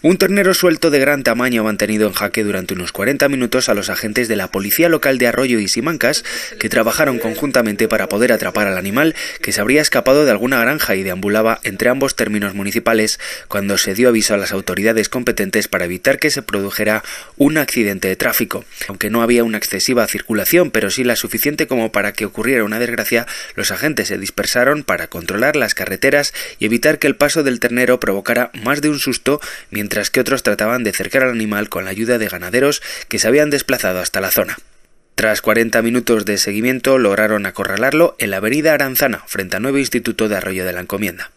Un ternero suelto de gran tamaño ha mantenido en jaque durante unos 40 minutos a los agentes de la policía local de Arroyo y Simancas, que trabajaron conjuntamente para poder atrapar al animal que se habría escapado de alguna granja y deambulaba entre ambos términos municipales cuando se dio aviso a las autoridades competentes para evitar que se produjera un accidente de tráfico. Aunque no había una excesiva circulación, pero sí la suficiente como para que ocurriera una desgracia, los agentes se dispersaron para controlar las carreteras y evitar que el paso del ternero provocara más de un susto mientras que otros trataban de cercar al animal con la ayuda de ganaderos que se habían desplazado hasta la zona. Tras 40 minutos de seguimiento lograron acorralarlo en la avenida Aranzana, frente al nuevo Instituto de Arroyo de la Encomienda.